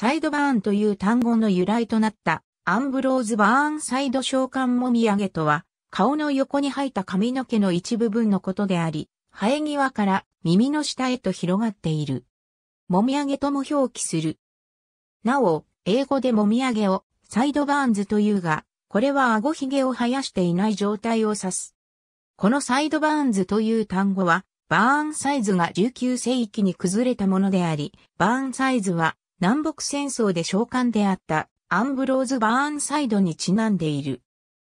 サイドバーンという単語の由来となったアンブローズ・バーンサイド召喚もみあげとは、顔の横に入った髪の毛の一部分のことであり、生え際から耳の下へと広がっている。もみあげとも表記する。なお、英語でもみあげをサイドバーンズというが、これは顎ひげを生やしていない状態を指す。このサイドバーンズという単語は、バーンサイズが19世紀に崩れたものであり、バーンサイズは南北戦争で召喚であったアンブローズ・バーンサイドにちなんでいる。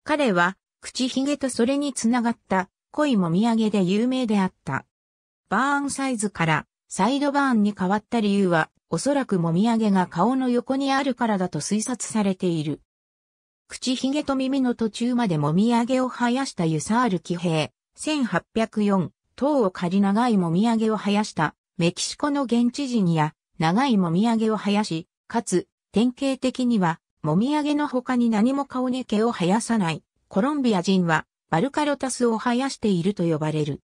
彼は、口ひげとそれにつながった恋もみあげで有名であった。バーンサイズからサイドバーンに変わった理由は、おそらくもみあげが顔の横にあるからだと推察されている。口ひげと耳の途中までもみあげを生やしたユサール騎兵、1804、塔を借り長いもみあげを生やしたメキシコの現地人や長いもみあげを生やし、かつ、典型的には、もみあげの他に何も顔に毛を生やさない、コロンビア人は、バルカロタスを生やしていると呼ばれる。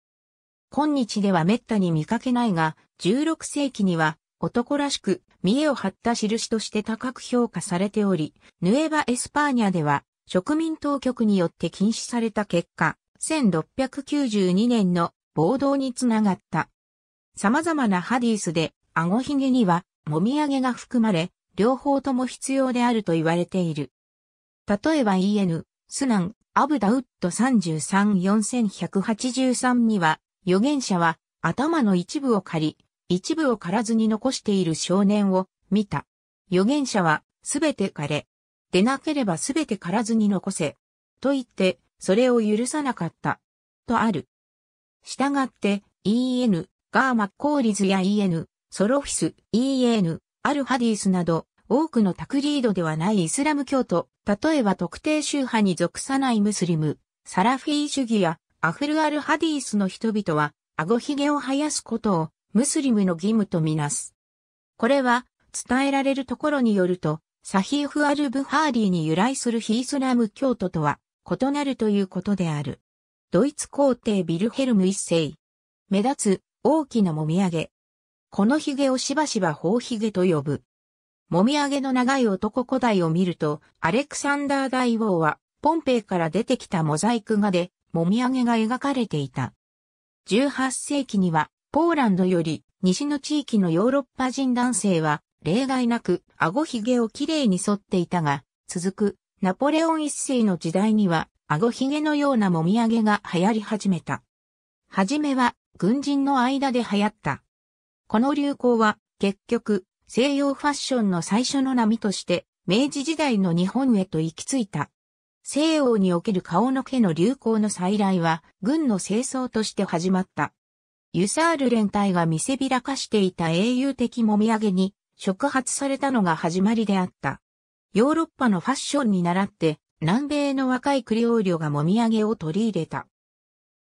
今日では滅多に見かけないが、16世紀には、男らしく、見栄を張った印として高く評価されており、ヌエバ・エスパーニャでは、植民当局によって禁止された結果、1692年の暴動につながった。様々なハディースで顎ひげには、もみあげが含まれ、両方とも必要であると言われている。例えば EN、スナン、アブダウッド334,183には、預言者は頭の一部を借り、一部を借らずに残している少年を見た。預言者はすべて借れ。でなければすべて借らずに残せ。と言って、それを許さなかった。とある。したがって、EN、ガーマコーリズや EN、ソロフィス、イーエーヌ、アルハディスなど、多くのタクリードではないイスラム教徒、例えば特定宗派に属さないムスリム、サラフィー主義やアフルアルハディスの人々は、顎ひげを生やすことをムスリムの義務とみなす。これは、伝えられるところによると、サヒーフ・アル・ブハーリーに由来するヒースラム教徒とは異なるということである。ドイツ皇帝ビルヘルム一世。目立つ大きなもみあげ、このヒゲをしばしば頬ゲと呼ぶ。もみあげの長い男古代を見ると、アレクサンダー大王は、ポンペイから出てきたモザイク画で、もみあげが描かれていた。18世紀には、ポーランドより、西の地域のヨーロッパ人男性は、例外なく、顎げをきれいに剃っていたが、続く、ナポレオン一世の時代には、顎げのようなもみあげが流行り始めた。はじめは、軍人の間で流行った。この流行は、結局、西洋ファッションの最初の波として、明治時代の日本へと行き着いた。西洋における顔の毛の流行の再来は、軍の清掃として始まった。ユサール連隊が見せびらかしていた英雄的もみあげに、触発されたのが始まりであった。ヨーロッパのファッションに倣って、南米の若いクリオーリョがもみあげを取り入れた。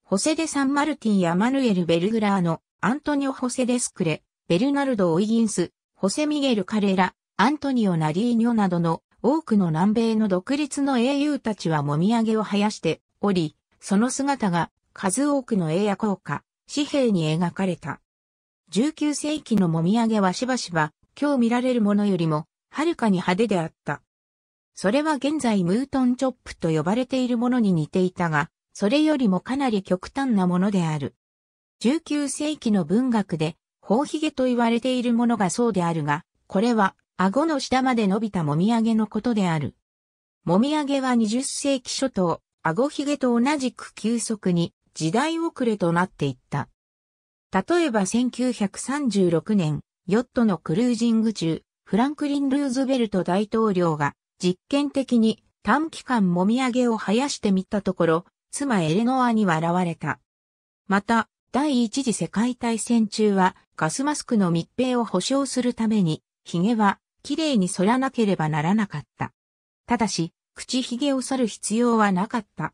ホセデ・サンマルティンやマヌエル・ベルグラーのアントニオ・ホセ・デスクレ、ベルナルド・オイギンス、ホセ・ミゲル・カレラ、アントニオ・ナリーニョなどの多くの南米の独立の英雄たちはもみあげを生やしており、その姿が数多くの英訳効果、紙幣に描かれた。19世紀のもみあげはしばしば今日見られるものよりもはるかに派手であった。それは現在ムートンチョップと呼ばれているものに似ていたが、それよりもかなり極端なものである。19世紀の文学で、頬髭と言われているものがそうであるが、これは、顎の下まで伸びたもみあげのことである。もみあげは20世紀初頭、顎髭と同じく急速に時代遅れとなっていった。例えば1936年、ヨットのクルージング中、フランクリン・ルーズベルト大統領が実験的に短期間もみあげを生やしてみたところ、妻エレノアに笑われた。また、第一次世界大戦中はガスマスクの密閉を保証するために、髭はきれいに剃らなければならなかった。ただし、口髭を剃る必要はなかった。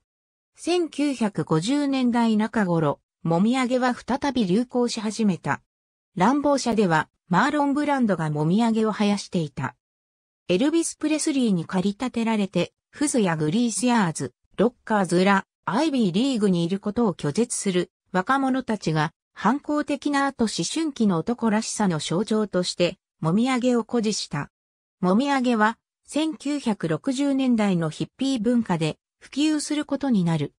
1950年代中頃、もみあげは再び流行し始めた。乱暴者では、マーロンブランドがもみあげを生やしていた。エルビス・プレスリーに借り立てられて、フズやグリースアーズ、ロッカーズら、アイビーリーグにいることを拒絶する若者たちが反抗的な後思春期の男らしさの象徴として、もみあげを誇示した。もみあげは、1960年代のヒッピー文化で普及することになる。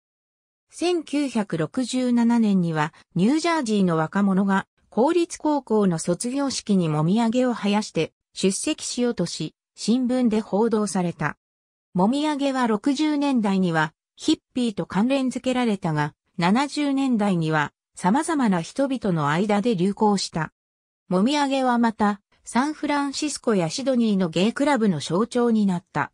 1967年にはニュージャージーの若者が公立高校の卒業式にもみあげを生やして出席しようとし、新聞で報道された。もみあげは60年代にはヒッピーと関連付けられたが、70年代には様々な人々の間で流行した。もみあげはまた、サンフランシスコやシドニーのゲイクラブの象徴になった。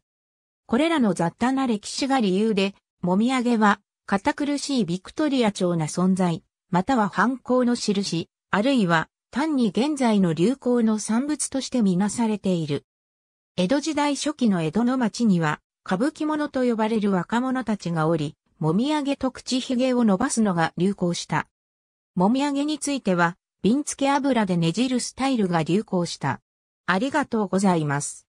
これらの雑多な歴史が理由で、もみあげは、堅苦しいビクトリア朝な存在、または反抗の印、あるいは、単に現在の流行の産物としてみなされている。江戸時代初期の江戸の町には、歌舞伎者と呼ばれる若者たちがおり、もみあげと口ひげを伸ばすのが流行した。もみあげについては、瓶付け油でねじるスタイルが流行した。ありがとうございます。